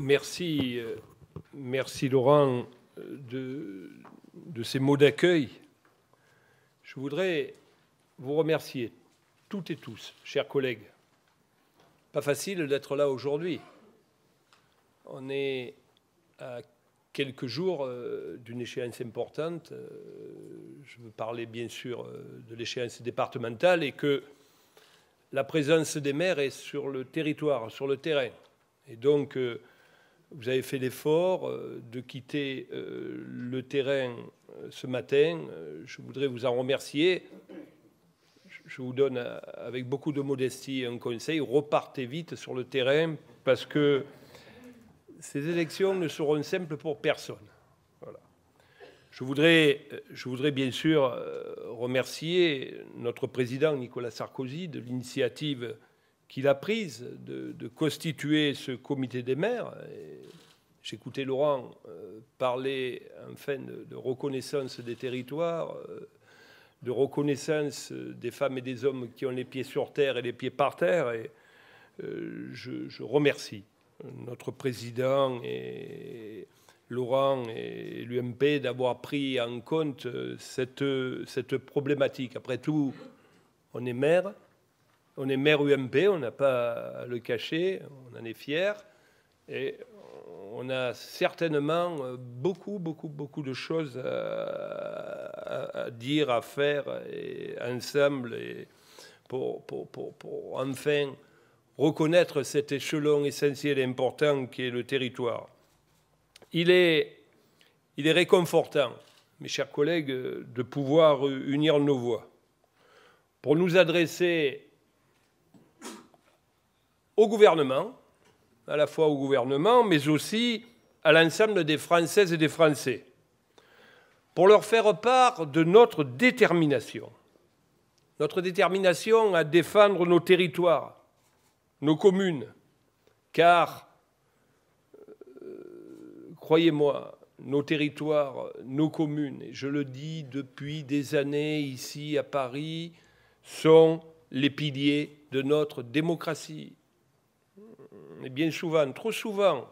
Merci, euh, merci Laurent euh, de, ces mots d'accueil. Je voudrais vous remercier toutes et tous, chers collègues. Pas facile d'être là aujourd'hui. On est à quelques jours euh, d'une échéance importante. Je veux parler bien sûr de l'échéance départementale et que la présence des maires est sur le territoire, sur le terrain. Et donc, vous avez fait l'effort euh, de quitter euh, le terrain euh, ce matin. Je voudrais vous en remercier. Je vous donne avec beaucoup de modestie un conseil. Repartez vite sur le terrain parce que ces élections ne seront simples pour personne. Je, voudrais, je voudrais bien sûr remercier notre président Nicolas Sarkozy de l'initiative qu'il a prise de, constituer ce comité des maires. J'écoutais Laurent euh, parler enfin de, reconnaissance des territoires, euh, de reconnaissance des femmes et des hommes qui ont les pieds sur terre et les pieds par terre. Et euh, je, remercie notre président et Laurent et l'UMP d'avoir pris en compte cette, cette problématique. Après tout, on est maire. On est maire UMP, on n'a pas à le cacher, on en est fier. Et on a certainement euh, beaucoup, beaucoup, beaucoup de choses à, dire, à faire et ensemble et pour, enfin reconnaître cet échelon essentiel et important qui est le territoire. Il est, il est réconfortant, mes chers collègues, de pouvoir unir nos voix pour nous adresser au gouvernement, à la fois au gouvernement, mais aussi à l'ensemble des Françaises et des Français, pour leur faire part de notre détermination. Notre détermination à défendre nos territoires, nos communes, car, euh, croyez-moi, nos territoires, nos communes, et je le dis depuis des années ici à Paris, sont les piliers de notre démocratie, Mm, mais bien souvent, trop souvent,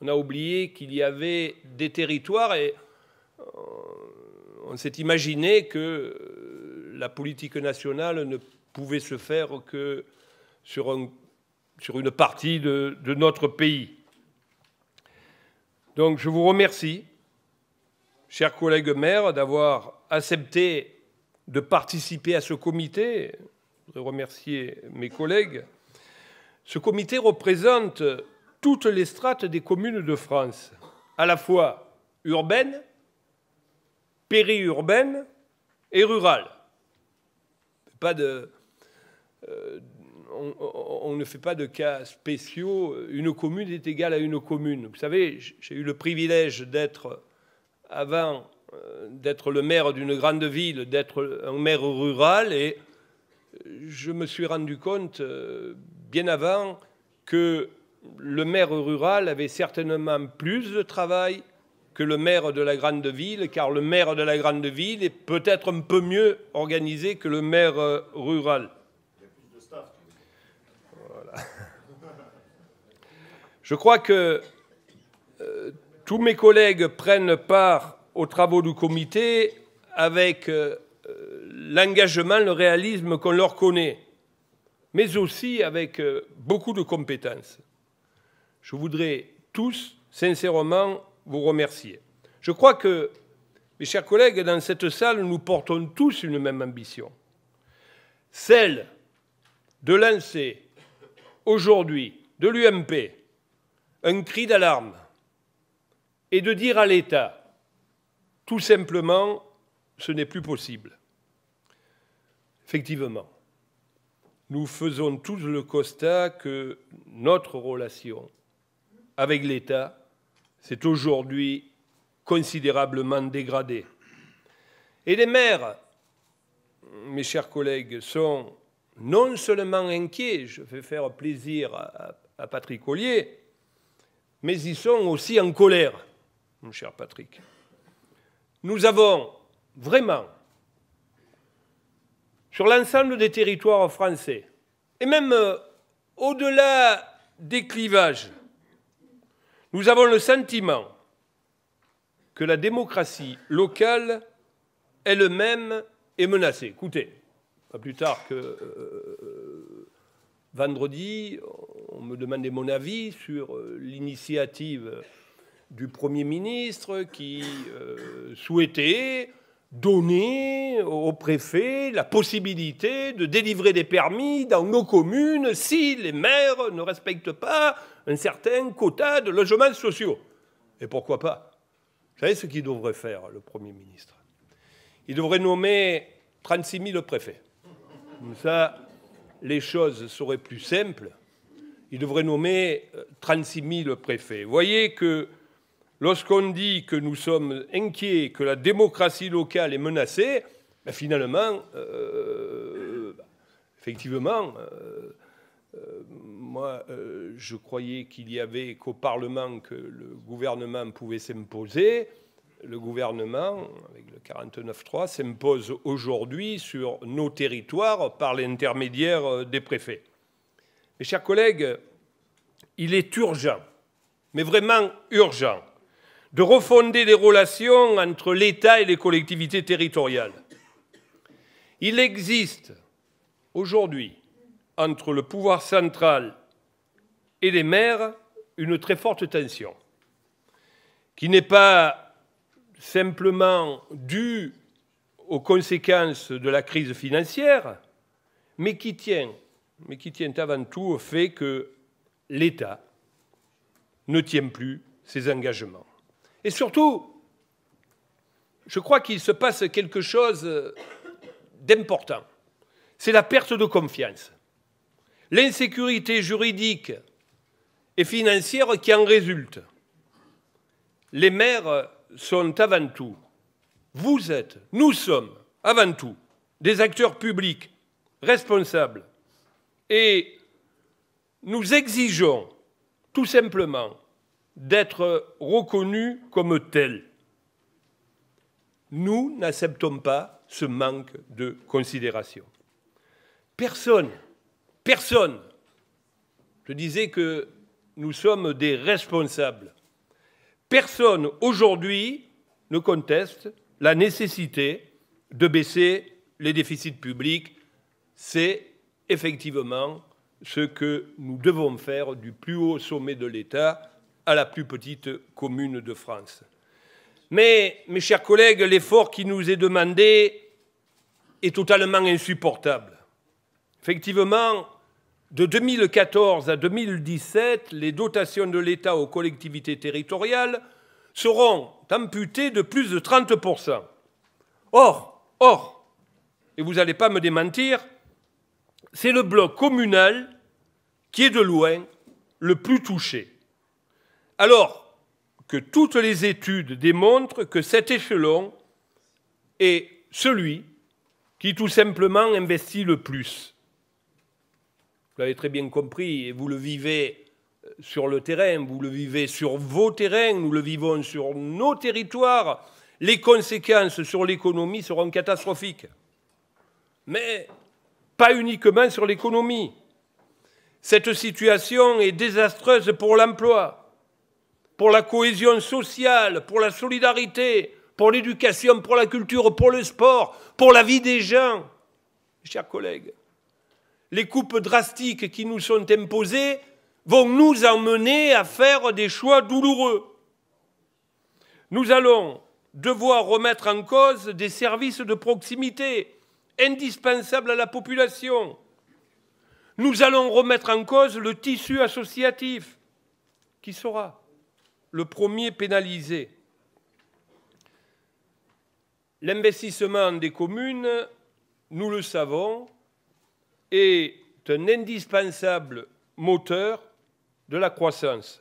on a oublié qu'il y avait des territoires et euh, on s'est imaginé que euh, la politique nationale ne pouvait se faire que sur, une partie de notre pays. Donc je vous remercie, chers collègues maires, d'avoir accepté de participer à ce comité. Je voudrais remercier mes collègues. Ce comité représente toutes les strates des communes de France, à la fois urbaines, périurbaines et rurales. on, euh, ne fait pas de cas spéciaux. Une commune est égale à une commune. Vous savez, j'ai eu le privilège d'être, avant euh, d'être le maire d'une grande ville, d'être un maire rural, et je me suis rendu compte, euh, bien avant que le maire rural avait certainement plus de travail que le maire de la grande ville, car le maire de la grande ville est peut-être un peu mieux organisé que le maire euh, rural. Je crois que euh, tous mes collègues prennent part aux travaux du comité avec euh, l'engagement, le réalisme qu'on leur connaît mais aussi avec euh, beaucoup de compétences. Je voudrais tous, sincèrement, vous remercier. Je crois que, mes chers collègues, dans cette salle, nous portons tous une même ambition, celle de lancer aujourd'hui de l'UMP un cri d'alarme et de dire à l'État, tout simplement, ce n'est plus possible. Effectivement, nous faisons tous le constat que notre relation avec l'État s'est aujourd'hui considérablement dégradée. Et les maires, mes chers collègues, sont non seulement inquiets, je vais faire plaisir à, Patrick Ollier, mais ils sont aussi en colère, mon cher Patrick. Nous avons vraiment sur l'ensemble des territoires français, et même euh, au-delà des clivages, nous avons le sentiment que la démocratie locale elle-même est menacée. Écoutez, pas plus tard que euh, vendredi, on me demandait mon avis sur euh, l'initiative du Premier ministre qui souhaitait donner au préfet la possibilité de délivrer des permis dans nos communes si les maires ne respectent pas un certain quota de logements sociaux. Et pourquoi pas Vous savez ce qu'il devrait faire, le Premier ministre Il devrait nommer 36 000 préfets. Comme ça, les choses seraient plus simples. Il devrait nommer 36 euh, 000 préfets. Vous voyez que Lorsqu'on dit que nous sommes inquiets, que la démocratie locale est menacée, ben finalement, euh, effectivement, euh, euh, moi, je croyais qu'il y avait qu'au Parlement que le gouvernement pouvait s'imposer. Le gouvernement, avec le 49.3, s'impose aujourd'hui sur nos territoires par l'intermédiaire des préfets. Mes chers collègues, il est urgent, mais vraiment urgent, de refonder les relations entre l'État et les collectivités territoriales. Il existe aujourd'hui entre le pouvoir central et les maires une très forte tension qui n'est pas simplement due aux conséquences de la crise financière, mais qui tient, mais qui tient avant tout au fait que l'État ne tient plus ses engagements. Et surtout, je crois qu'il se passe quelque chose d'important. C'est la perte de confiance. L'insécurité juridique et financière qui en résulte. Les maires sont avant tout, vous êtes, nous sommes avant tout des acteurs publics responsables et nous exigeons tout simplement d'être reconnus comme tels. Nous n'acceptons pas ce manque de considération. Personne, personne, je disais que nous sommes des responsables. Personne aujourd'hui ne conteste la nécessité de baisser les déficits publics. C'est effectivement ce que nous devons faire du plus haut sommet de l'État à la plus petite commune de France. Mais, mes chers collègues, l'effort qui nous est demandé est totalement insupportable. Effectivement, de 2014 à 2017, les dotations de l'État aux collectivités territoriales seront amputées de plus de 30%. Or, or, et vous n'allez pas me démentir, c'est le bloc communal qui est de loin le plus touché alors que toutes les études démontrent que cet échelon est celui qui tout simplement investit le plus. Vous l'avez très bien compris et vous le vivez euh, sur le terrain, vous le vivez sur vos terrains, nous le vivons sur nos territoires. Les conséquences sur l'économie seront catastrophiques. Mais pas uniquement sur l'économie. Cette situation est désastreuse pour l'emploi pour la cohésion sociale, pour la solidarité, pour l'éducation, pour la culture, pour le sport, pour la vie des gens. Chers collègues, les coupes drastiques qui nous sont imposées vont nous emmener à faire des choix douloureux. Nous allons devoir remettre en cause des services de proximité indispensables à la population. Nous allons remettre en cause le tissu associatif. Qui sera le premier pénalisé. L'investissement des communes, nous le savons, est un indispensable moteur de la croissance.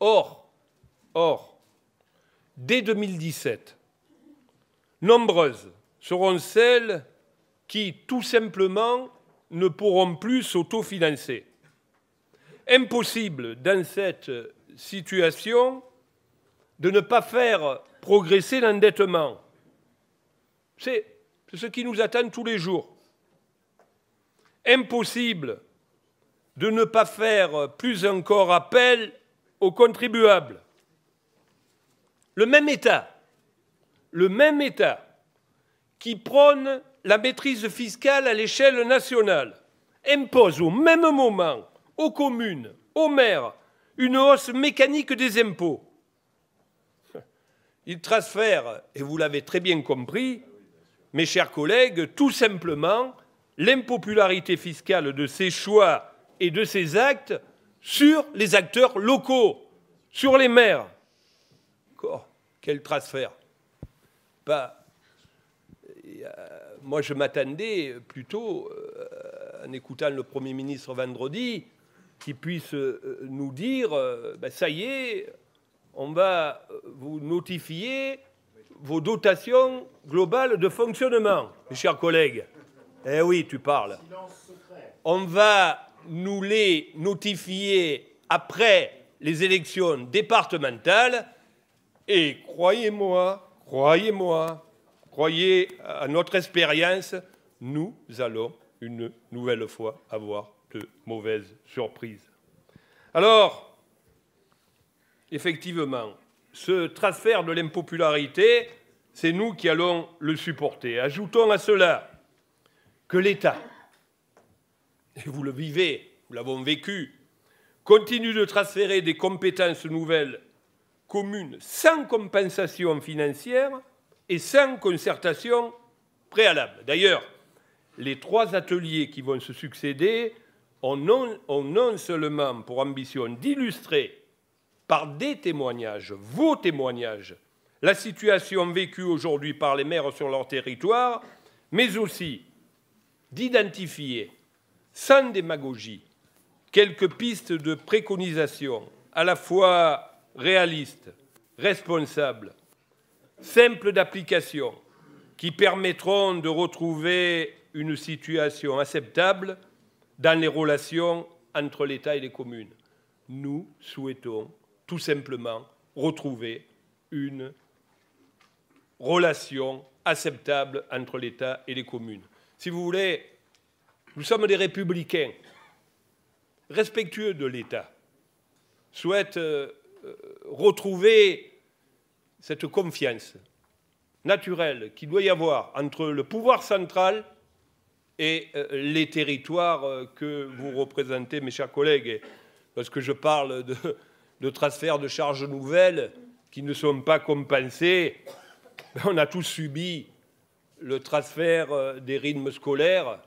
Or, or dès 2017, nombreuses seront celles qui, tout simplement, ne pourront plus s'autofinancer. Impossible, dans cette situation de ne pas faire progresser l'endettement. C'est ce qui nous attend tous les jours. Impossible de ne pas faire plus encore appel aux contribuables. Le même État, le même État qui prône la maîtrise fiscale à l'échelle nationale impose au même moment aux communes, aux maires, une hausse mécanique des impôts. Il transfère, et vous l'avez très bien compris, mes chers collègues, tout simplement l'impopularité fiscale de ses choix et de ses actes sur les acteurs locaux, sur les maires. quel transfert euh, Moi, je m'attendais plutôt, euh, en écoutant le Premier ministre vendredi, qui puisse euh, nous dire, euh, ben, ça y est, on va euh, vous notifier vos dotations globales de fonctionnement, mes chers collègues. Eh oui, tu parles. On va nous les notifier après les élections départementales. Et croyez-moi, croyez-moi, croyez à notre expérience, nous allons une nouvelle fois avoir de mauvaises surprises. Alors, effectivement, ce transfert de l'impopularité, c'est nous qui allons le supporter. Ajoutons à cela que l'État, et vous le vivez, nous l'avons vécu, continue de transférer des compétences nouvelles communes sans compensation financière et sans concertation préalable. D'ailleurs, les trois ateliers qui vont se succéder ont non, seulement pour ambition d'illustrer par des témoignages, vos témoignages, la situation vécue aujourd'hui par les maires sur leur territoire, mais aussi d'identifier, sans démagogie, quelques pistes de préconisation, à la fois réalistes, responsables, simples d'application, qui permettront de retrouver une situation acceptable dans les relations entre l'État et les communes. Nous souhaitons tout simplement retrouver une relation acceptable entre l'État et les communes. Si vous voulez, nous sommes des républicains, respectueux de l'État, souhaitent euh, euh, retrouver cette confiance naturelle qu'il doit y avoir entre le pouvoir central et euh, les territoires euh, que vous représentez, mes chers collègues. Parce que je parle de, transferts de charges nouvelles qui ne sont pas compensés. Ben, on a tous subi le transfert euh, des rythmes scolaires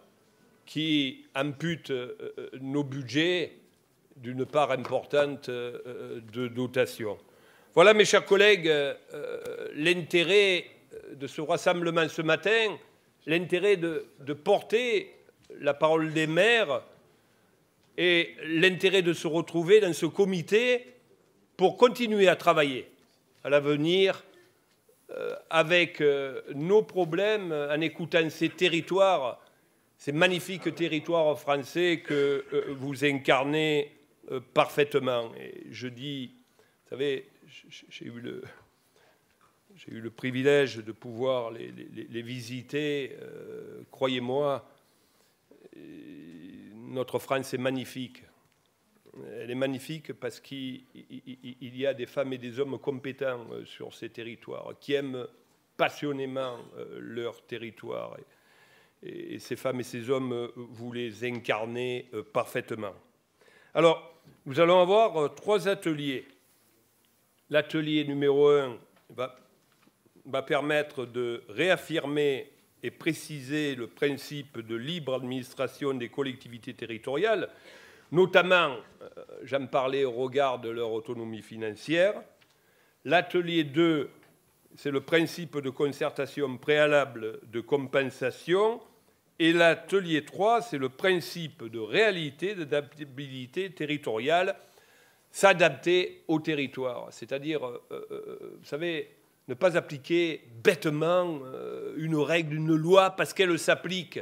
qui amputent nos budgets d'une part importante de dotation. Voilà, mes chers collègues, l'intérêt de ce rassemblement ce matin, l'intérêt de, porter la parole des maires et l'intérêt de se retrouver dans ce comité pour continuer à travailler à l'avenir euh, avec euh, nos problèmes, en écoutant ces territoires, ces magnifiques territoires français que euh, vous incarnez parfaitement. Et je dis, vous savez, j'ai eu le, j'ai eu le privilège de pouvoir les, visiter. Euh, croyez-moi, euh, notre France est magnifique. Elle est magnifique parce qu'il y a des femmes et des hommes compétents euh, sur ces territoires, qui aiment passionnément leur territoire. Et ces femmes et ces hommes, vous les incarnez parfaitement. Alors, nous allons avoir trois ateliers. L'atelier numéro un va va permettre de réaffirmer et préciser le principe de libre administration des collectivités territoriales, notamment, euh, j'aime parler au regard de leur autonomie financière. L'atelier 2, c'est le principe de concertation préalable de compensation. Et l'atelier 3, c'est le principe de réalité, d'adaptabilité territoriale, s'adapter au territoire. C'est-à-dire, euh, euh, vous savez, ne pas appliquer bêtement euh, une règle, une loi, parce qu'elle s'applique.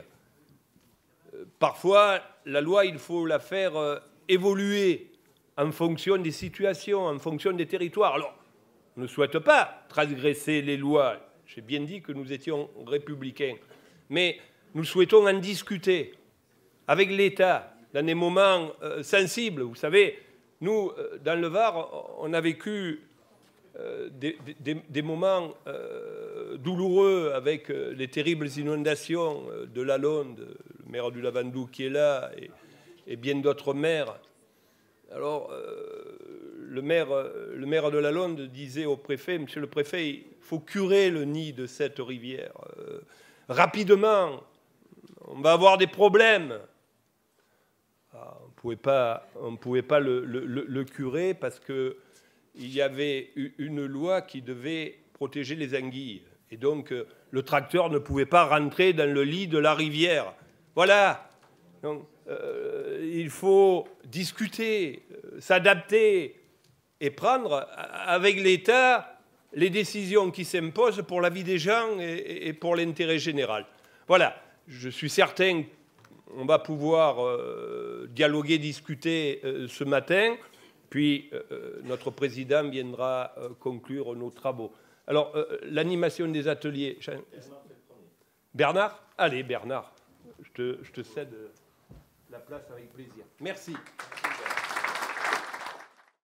Euh, parfois, la loi, il faut la faire euh, évoluer en fonction des situations, en fonction des territoires. Alors, on ne souhaite pas transgresser les lois. J'ai bien dit que nous étions républicains. Mais nous souhaitons en discuter avec l'État dans des moments sensibles. Vous savez, nous, dans le Var, on a vécu euh, des, moments euh, douloureux avec euh, les terribles inondations de la Londe, le maire du Lavandou qui est là, et, bien d'autres maires. Alors, le, maire, le maire de Londe disait au préfet, Monsieur le préfet, il faut curer le nid de cette rivière. rapidement, on va avoir des problèmes. Ah, on ne pouvait pas, on pouvait pas le, le, curer parce que il y avait une loi qui devait protéger les anguilles. Et donc, euh, le tracteur ne pouvait pas rentrer dans le lit de la rivière. Voilà. Euh, il faut discuter, euh, s'adapter et prendre avec l'État les décisions qui s'imposent pour la vie des gens et, pour l'intérêt général. Voilà. Je suis certain qu'on va pouvoir dialoguer, discuter ce matin. Puis euh, euh, notre président viendra euh, conclure nos travaux. Alors, l'animation des ateliers. Bernard, Allez, Bernard, je te cède la place avec plaisir. Merci.